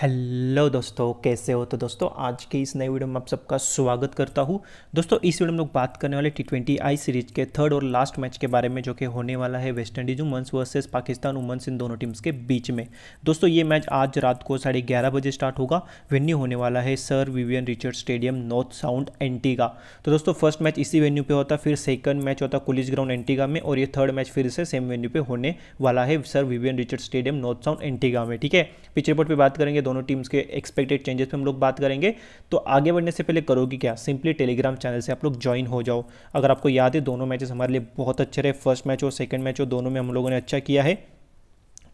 hello दोस्तों कैसे हो तो दोस्तों आज के इस नए वीडियो में आप सबका स्वागत करता हूँ दोस्तों इस वीडियो में लोग बात करने वाले टी ट्वेंटी आई सीरीज के थर्ड और लास्ट मैच के बारे में जो कि होने वाला है West Indies women's versus Pakistan women's इन दोनों टीम्स के बीच में दोस्तों ये मैच आज रात को साढ़े ग्यारह बजे स्टार्ट होगा वेन्यू होने वाला है sir Vivian Richard stadium North Sound Antigua तो दोस्तों फर्स्ट मैच इसी वेन्यू पर होता फिर सेकंड मैच होता कुलिस ग्राउंड एंटीगा में और ये थर्ड मैच फिर से सेम वेन्यू पर होने वाला है sir Vivian Richard stadium North Sound Antigua में ठीक है पिछले रिपोर्ट पर बात करेंगे दोनों टीम्स के एक्सपेक्टेड चेंजेस पे हम लोग बात करेंगे तो आगे बढ़ने से पहले करोगे क्या सिंपली टेलीग्राम चैनल से आप लोग ज्वाइन हो जाओ अगर आपको याद है दोनों मैचेस हमारे लिए बहुत अच्छे रहे फर्स्ट मैच हो सेकेंड मैच हो दोनों में हम लोगों ने अच्छा किया है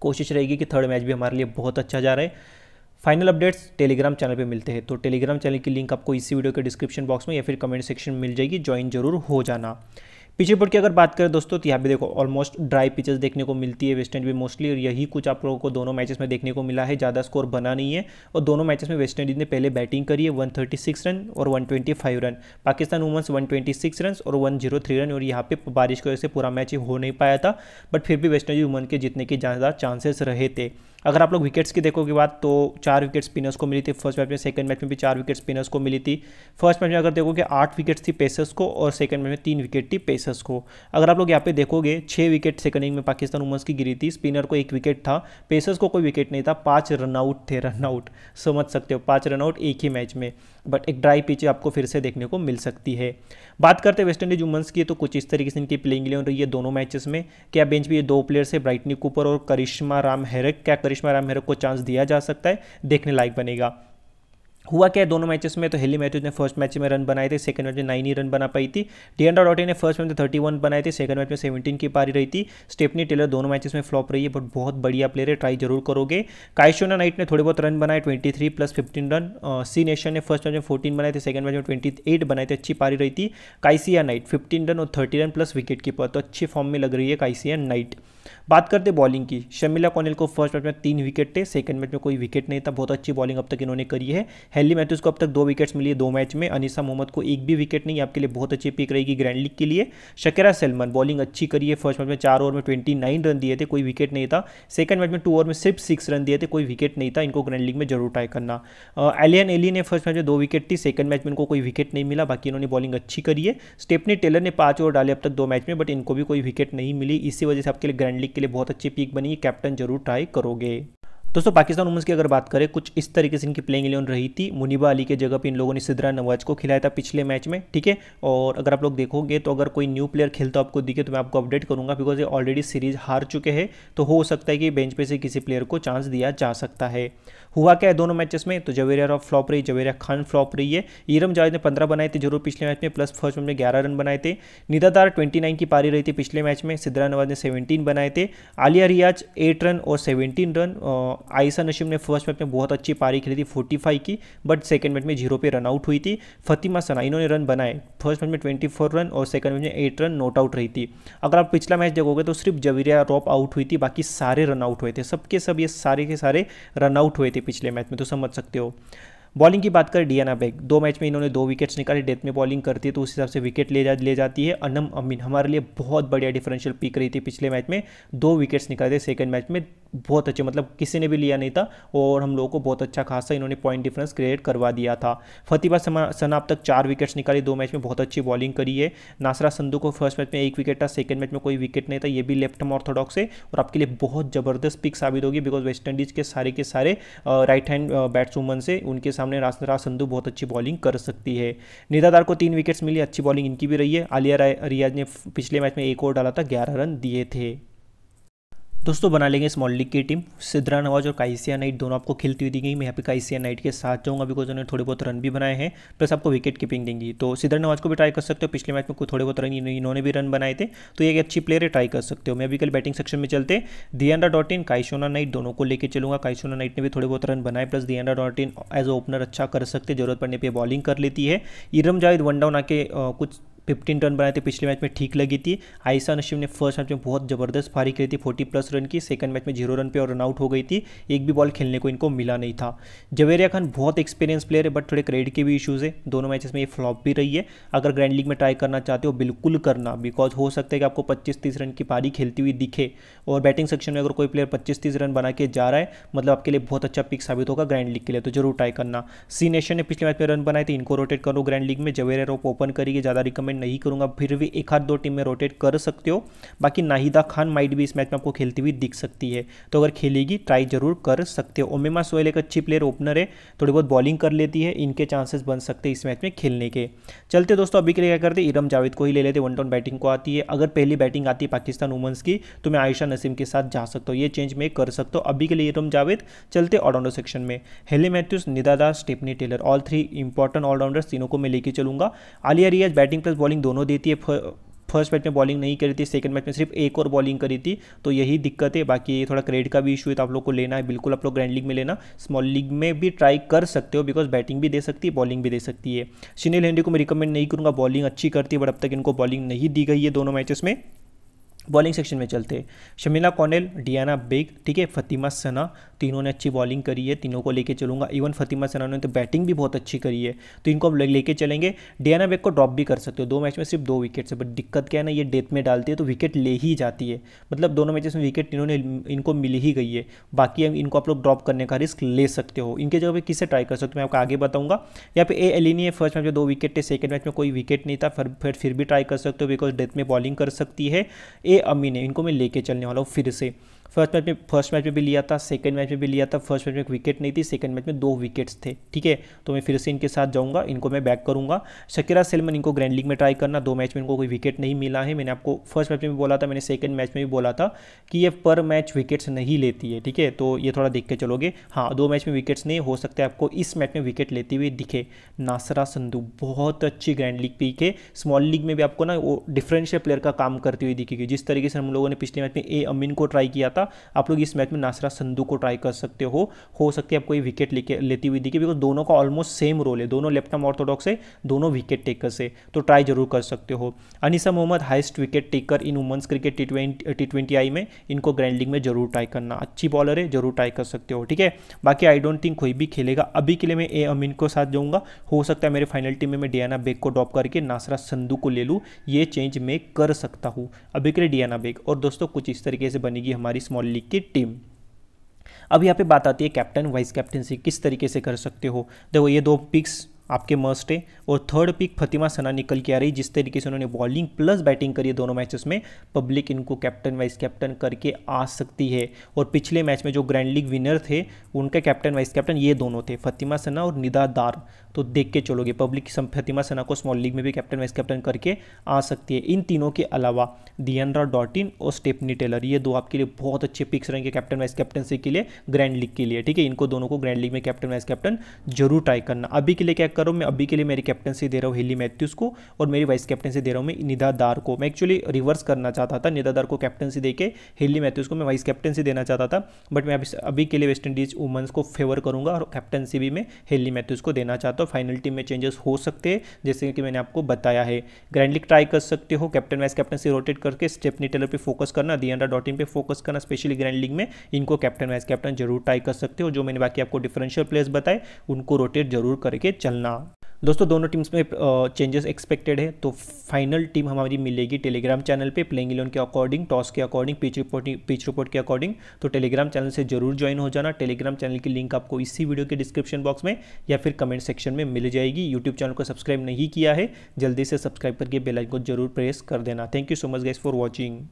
कोशिश रहेगी कि थर्ड मैच भी हमारे लिए बहुत अच्छा जा रहा है फाइनल अपडेट्स टेलीग्राम चैनल पे मिलते हैं तो टेलीग्राम चैनल की लिंक आपको इसी वीडियो के डिस्क्रिप्शन बॉक्स में या फिर कमेंट सेक्शन में मिल जाएगी ज्वाइन जरूर हो जाना पीछे पड़ की अगर बात करें दोस्तों तो यहाँ पे देखो ऑलमोस्ट ड्राई पिचेस देखने को मिलती है वेस्ट इंडीज मोस्टली और यही कुछ आप लोगों को दोनों मैचेस में देखने को मिला है ज़्यादा स्कोर बना नहीं है और दोनों मैचेस में वेस्ट इंडीज ने पहले बैटिंग करी है 136 रन और 125 रन पाकिस्तान वुमेंस 126 रन और 103 रन और यहाँ पे बारिश की वजह से पूरा मैच हो नहीं पाया था बट फिर भी वेस्ट इंडीज वुमन के जीतने के ज़्यादा चांसेस रहे थे अगर आप लोग विकेट्स की देखोगे बात तो चार विकेट स्पिनर्स को मिली थी फर्स्ट मैच में सेकंड मैच में भी चार विकेट स्पिनर्स को मिली थी फर्स्ट मैच में अगर देखोगे आठ विकेट्स थी पेसर्स को और सेकंड मैच में तीन विकेट थी पेसर्स को अगर आप लोग यहाँ पे देखोगे छः विकेट सेकंड इनिंग में पाकिस्तान वुमेंस की गिरी थी स्पिनर को एक विकेट था पेसर्स को कोई विकेट नहीं था पाँच रनआउट थे रनआउट समझ सकते हो पाँच रनआउट एक ही मैच में बट एक ड्राई पिच आपको फिर से देखने को मिल सकती है बात करते हैं वेस्ट इंडीज वुमेंस की तो कुछ इस तरीके से इनकी प्लेइंग इलेवन रही है दोनों मैचेस में क्या बेंच भी ये दो प्लेयर्स है ब्राइटनी कूपर और करिश्मा राम हेरक क्या करिश्मा राम हेरक को चांस दिया जा सकता है देखने लायक बनेगा हुआ क्या है दोनों मैचेस में तो हेली मैथ्यूज ने फर्स्ट मैच में रन बनाए थे सेकंड मैच में नाइन ही रन बना पाई थी डीएनडा डॉटी ने फर्स्ट मैच में थर्टी तो वन बनाए थे सेकंड मैच में सेवेंटीन की पारी रही थी स्टेपनी टेलर दोनों मैचेस में फ्लॉप रही है बट बहुत बढ़िया प्लेयर है ट्राई जरूर करोगे काइशोना नाइट ने थोड़े बहुत रन बनाए twenty three plus fifteen run सी नेशन ने फर्स्ट मैच में फोर्टीन बनाए थे सेकंड मैच में ट्वेंटी एट बनाए थे अच्छी पारी रही थी काइसिया नाइट फिफ्टीन रन और thirty run plus wicket keeper तो अच्छी फॉर्म में लग रही है काइसिया नाइट बात करते बॉलिंग की शमीला कॉनिल को फर्स्ट मैच में तीन विकेट थे सेकंड मैच में कोई विकेट नहीं था बहुत अच्छी बॉलिंग अब तक इन्होंने करी है हेली मैथ्यूज को अब तक दो विकेट्स मिली है दो मैच में अनिसा मोहम्मद को एक भी विकेट नहीं आपके लिए बहुत अच्छी पिक रहेगी ग्रैंड लीग के लिए शकेरा सलमान बॉलिंग अच्छी करी है फर्स्ट मैच में चार ओवर में ट्वेंटी रन दिए थे कोई विकेट नहीं था सेकंड मैच में टू ओवर में सिर्फ सिक्स रन दिए थे कोई विकेट नहीं था इनको ग्रैंड लीग में जरूर ट्राई करना एलियन एली ने फर्स्ट मैच में दो विकेट थी सेकंड मैच में इनको कोई विकेट नहीं मिला बाकी इन्होंने बॉलिंग अच्छी करी है स्टेपनी टेलर ने पांच ओवर डाले अब तक दो मैच में बट इनको भी कोई विकेट नहीं मिली इसी वजह से आपके लिए ग्रैंड लीग के लिए बहुत अच्छी पीक बनी है कैप्टन जरूर ट्राई करोगे दोस्तों पाकिस्तान वुमेंस की अगर बात करें कुछ इस तरीके से इनकी प्लेइंग इलेवन रही थी मुनीबा अली के जगह पर इन लोगों ने सिद्रा नवाज को खिलाया था पिछले मैच में ठीक है और अगर आप लोग देखोगे तो अगर कोई न्यू प्लेयर खेलता आपको दिखे तो मैं आपको अपडेट करूंगा बिकॉज ये ऑलरेडी सीरीज हार चुके हैं तो हो सकता है कि बेंच पे से किसी प्लेयर को चांस दिया जा सकता है हुआ क्या है दोनों मैचेस में तो जवेरिया रॉफ फ्लॉप रही जवेरिया खान फ्लॉप रही है ईरम जावेद ने पंद्रह बनाए थे जरूर पिछले मैच में प्लस फर्स्ट में ग्यारह रन बनाए थे निदादार ट्वेंटी नाइन की पारी रही थी पिछले मैच में सिद्रा नवाज ने सेवेंटीन बनाए थे आलिया रियाज एट रन और सेवेंटीन रन आयसा नशीम ने फर्स्ट मैच में बहुत अच्छी पारी खेली थी फोर्टी फाइव की बट सेकेंड मैच में जीरो पे रन आउट हुई थी फतिमा सना इन्होंने रन बनाए फर्स्ट मैच में ट्वेंटी फोर रन और सेकंड मैच में एट रन नॉट आउट रही थी अगर आप पिछला मैच देखोगे तो सिर्फ जवीरिया रॉप आउट हुई थी बाकी सारे रन आउट हुए थे सबके सब ये सारे के सारे रन आउट हुए थे पिछले मैच में तो समझ सकते हो बॉलिंग की बात करें डियाना बैग दो मैच में इन्होंने दो विकेट्स निकाले डेथ में बॉलिंग करती है तो उस हिसाब से विकेट ले जा ले जाती है अनम अमीन हमारे लिए बहुत बढ़िया डिफरेंशियल पिक रही थी पिछले मैच में दो विकेट्स निकाले थे सेकेंड मैच में बहुत अच्छे मतलब किसी ने भी लिया नहीं था और हम लोगों को बहुत अच्छा खासा इन्होंने पॉइंट डिफरेंस क्रिएट करवा दिया था फतीबा सना अब तक चार विकेट्स निकाली दो मैच में बहुत अच्छी बॉलिंग करी है नासरा संधू को फर्स्ट मैच में एक विकेट था सेकंड मैच में कोई विकेट नहीं था ये भी लेफ्ट हम ऑर्थोडॉक्स है और आपके लिए बहुत ज़बरदस्त पिक साबित होगी बिकॉज वेस्ट इंडीज़ के सारे के सारे राइट हैंड बैट्समैन से उनके साथ सामने रासरा संधू बहुत अच्छी बॉलिंग कर सकती है निदादार को तीन विकेट्स मिली अच्छी बॉलिंग इनकी भी रही है आलिया रियाज ने पिछले मैच में एक ओवर डाला था ग्यारह रन दिए थे दोस्तों बना लेंगे स्मॉल लीग की टीम सिद्धरा नवाज और काइसिया नाइट दोनों आपको खेलती हुई दी गई मैं यहाँ पे काइसिया नाइट के साथ जाऊँगा बिकॉज उन्होंने थोड़े बहुत रन भी बनाए हैं प्लस आपको विकेट कीपिंग देंगी तो सिद्धरा नवाज को भी ट्राई कर सकते हो पिछले मैच में कुछ थोड़े बहुत रन इन्होंने भी रन बनाए थे तो ये एक अच्छी प्लेयर है ट्राई कर सकते हो मैं अभी कल बैटिंग सेक्शन में चलते दियांडा डॉट इन काइशोना नाइट दोनों को लेकर चलूँगा काइशोना नाइट ने भी थोड़े बहुत रन बनाए प्लस दियांडा डॉट इन एज ओपनर अच्छा कर सकते जरूरत पड़ने पर बॉलिंग कर लेती है इरम जावेद वन डाउन आके कुछ फिफ्टीन रन बनाए थे पिछले मैच में ठीक लगी थी आयसा नशीम ने फर्स्ट मैच में बहुत ज़बरदस्त पारी करी थी फोर्टी प्लस रन की सेकंड मैच में जीरो रन पे और रन आउट हो गई थी एक भी बॉल खेलने को इनको मिला नहीं था जवेरिया खान बहुत एक्सपीरियंस प्लेयर है बट थोड़े क्रेडिट के भी इशूज़ है दोनों मैचेस में ये फ्लॉप भी रही है अगर ग्रैंड लीग में ट्राई करना चाहते हो बिल्कुल करना बिकॉज हो सकता है कि आपको पच्चीस तीस रन की पारी खेलती हुई दिखे और बैटिंग सेक्शन में अगर कोई प्लेयर पच्चीस तीस रन बना के जा रहा है मतलब आपके लिए बहुत अच्छा पिक साबित होगा ग्रैंड लीग के लिए तो जरूर ट्राई करना सी नेशन ने पिछले मैच में रन बनाए थे इनको रोटेट करो ग्रैंड लीग में जवेरिया ओपन करिए ज़्यादा रिकमेंड रिकमेंड नहीं करूंगा फिर भी एक हाथ दो टीम में रोटेट कर सकते हो बाकी नाहिदा खान माइट भी इस मैच में आपको खेलती हुई दिख सकती है तो अगर खेलेगी ट्राई जरूर कर सकते हो ओमेमा सोहेल एक अच्छी प्लेयर ओपनर है थोड़ी बहुत बॉलिंग कर लेती है इनके चांसेस बन सकते हैं इस मैच में खेलने के चलते दोस्तों अभी के लिए क्या करते इरम जावेद को ही ले लेते वन टाउन बैटिंग को आती है अगर पहली बैटिंग आती है पाकिस्तान वुमेंस की तो मैं आयशा नसीम के साथ जा सकता हूँ ये चेंज मैं कर सकता हूँ अभी के लिए इरम जावेद चलते ऑलराउंडर सेक्शन में Hayley Matthews Deandra Stafanie Taylor all three important allrounders तीनों को मैं लेके चलूंगा Aliya Riaz batting plus bowling दोनों देती है फर्स्ट मैच में बॉलिंग नहीं करी थी सेकंड मैच में सिर्फ एक और बॉलिंग करी थी तो यही दिक्कत है बाकी ये थोड़ा क्रेडिट का भी इशू है तो आप लोग को लेना है बिल्कुल आप लोग ग्रैंड लीग में लेना स्मॉल लीग में भी ट्राई कर सकते हो बिकॉज बैटिंग भी दे सकती है बॉलिंग भी दे सकती है शिनेल हेनरी को मैं रिकमेंड नहीं करूँगा बॉलिंग अच्छी करती है बट अब तक इनको बॉलिंग नहीं दी गई है दोनों मैचेस में बॉलिंग सेक्शन में चलते शमीला कॉनेल डियाना बेग ठीक है फतिमा सना तीनों तो ने अच्छी बॉलिंग करी है तीनों को लेके चलूंगा इवन फतिमा सना ने तो बैटिंग भी बहुत अच्छी करी है तो इनको आप लेके चलेंगे डियाना बेग को ड्रॉप भी कर सकते हो दो मैच में सिर्फ दो विकेट से बट दिक्कत क्या है ना ये डेथ में डालती है तो विकेट ले ही जाती है मतलब दोनों मैचेस में विकेट इन्होंने इनको मिल ही गई है बाकी इनको आप लोग ड्रॉप करने का रिस्क ले सकते हो इनके जगह पर किसे ट्राई कर सकते हो मैं आपको आगे बताऊंगा या फिर ए एलिनी है फर्स्ट मैच में दो विकेट थे सेकेंड मैच में कोई विकेट नहीं था फिर फिर भी ट्राई कर सकते हो बिकॉज डेथ में बॉलिंग कर सकती है ए अमीन है इनको मैं लेके चलने वाला हूँ फिर से फर्स्ट मैच में फर्स्ट मैच में भी लिया था सेकंड मैच में भी लिया था फर्स्ट मैच में एक विकेट नहीं थी सेकंड मैच में दो विकेट्स थे ठीक है तो मैं फिर से इनके साथ जाऊँगा इनको मैं बैक करूँगा शकीरा सेलमन इनको ग्रैंड लीग में ट्राई करना दो मैच में इनको कोई विकेट नहीं मिला है मैंने आपको फर्स्ट मैच में भी बोला था मैंने सेकंड मैच में भी बोला था कि ये पर मैच विकेट्स नहीं लेती है ठीक है तो ये थोड़ा देख के चलोगे हाँ दो मैच में विकेट्स नहीं हो सकते आपको इस मैच में विकेट लेती हुई दिखे नासरा संधु बहुत अच्छी ग्रैंड लीग पीक है स्मॉल लीग में भी आपको ना वो डिफरेंशियल प्लेयर का काम करती हुई दिखेगी जिस तरीके से हम लोगों ने पिछले मैच में ए अमीन को ट्राई किया था सकता आप लोग इस मैच में नासरा संधू को ट्राई कर सकते हो हो सकती है आपको ये विकेट लेके लेती हुई दिखे बिकॉज दोनों का ऑलमोस्ट सेम रोल है दोनों लेफ्ट आर्म ऑर्थोडॉक्स है दोनों विकेट टेकर्स है तो ट्राई जरूर कर सकते हो Anisa Mohammed highest wicket taker in women's cricket T twenty I में इनको ग्रैंड लीग में जरूर ट्राई करना अच्छी बॉलर है जरूर ट्राई कर सकते हो ठीक है बाकी आई डोंट थिंक कोई भी खेलेगा अभी के लिए मैं ए अमीन को साथ जाऊंगा हो सकता है मेरे फाइनल टीम में मैं डियाना बेग को ड्रॉप करके नासरा संधू को ले लूँ ये चेंज मैं कर सकता हूँ अभी के लिए डियाना बेग और दोस्तों कुछ इस तरीके से बनेगी हमारी स्मॉल लीग की टीम अब यहाँ पे बात आती है कैप्टन वाइस कैप्टनसी किस तरीके से कर सकते हो देखो ये दो पिक्स आपके मस्ट है और थर्ड पिक फतिमा सना निकल के आ रही जिस तरीके से उन्होंने बॉलिंग प्लस बैटिंग करी है दोनों मैचेस में पब्लिक इनको कैप्टन वाइस कैप्टन करके आ सकती है और पिछले मैच में जो ग्रैंड लीग विनर थे उनके कैप्टन वाइस कैप्टन ये दोनों थे फतिमा सना और निदा दार तो देख के चलोगे पब्लिक प्रतिमा सेना को स्मॉल लीग में भी कैप्टन वाइस कैप्टन करके आ सकती है इन तीनों के अलावा दियनरा डॉटिन और स्टेपनी टेलर ये दो आपके लिए बहुत अच्छे पिक्स रहेंगे कैप्टन वाइस कैप्टनसी के लिए ग्रैंड लीग के लिए ठीक है इनको दोनों को ग्रैंड लीग में कैप्टन वाइस कैप्टन जरूर ट्राई करना अभी के लिए क्या करो मैं अभी के लिए मेरी कैप्टनसी दे रहा हूँ हेली मैथ्यूज को और मेरी वाइस कैप्टनसी दे रहा हूँ मैं निदादार को मैं एक्चुअली रिवर्स करना चाहता था निदादार को कैप्टनसी दे के हेली मैथ्यूज को मैं वाइस कैप्टनसी देना चाहता था बट मैं अभी के लिए वेस्ट इंडीज वुमेंस को फेवर करूँगा और कैप्टनसी भी मैं हेली मैथ्यूज को देना चाहता हूँ तो फाइनल टीम में चेंजेस हो सकते हैं जैसे कि मैंने आपको बताया है ग्रैंडली ट्राई कर सकते हो कैप्टन वाइस कैप्टन से रोटेट करके स्टेपनी टेलर पे फोकस करना दियंडा डॉट इन पर फोकस करना स्पेशली ग्रैंड लीग में इनको कैप्टन वाइस कैप्टन जरूर ट्राई कर सकते हो जो मैंने बाकी आपको डिफरेंशियल प्लेयर्स बताए उनको रोटेट जरूर करके चलना दोस्तों दोनों टीम्स में चेंजेस एक्सपेक्टेड है तो फाइनल टीम हमारी मिलेगी टेलीग्राम चैनल पे प्लेइंग इलेवन के अकॉर्डिंग टॉस के according pitch report pitch report के अकॉर्डिंग तो टेलीग्राम चैनल से जरूर ज्वाइन हो जाना टेलीग्राम चैनल की लिंक आपको इसी वीडियो के डिस्क्रिप्शन बॉक्स में या फिर कमेंट सेक्शन में मिल जाएगी यूट्यूब चैनल को सब्सक्राइब नहीं किया है जल्दी से सब्सक्राइब करके बेलाइन को जरूर प्रेस कर देना thank you so much guys for watching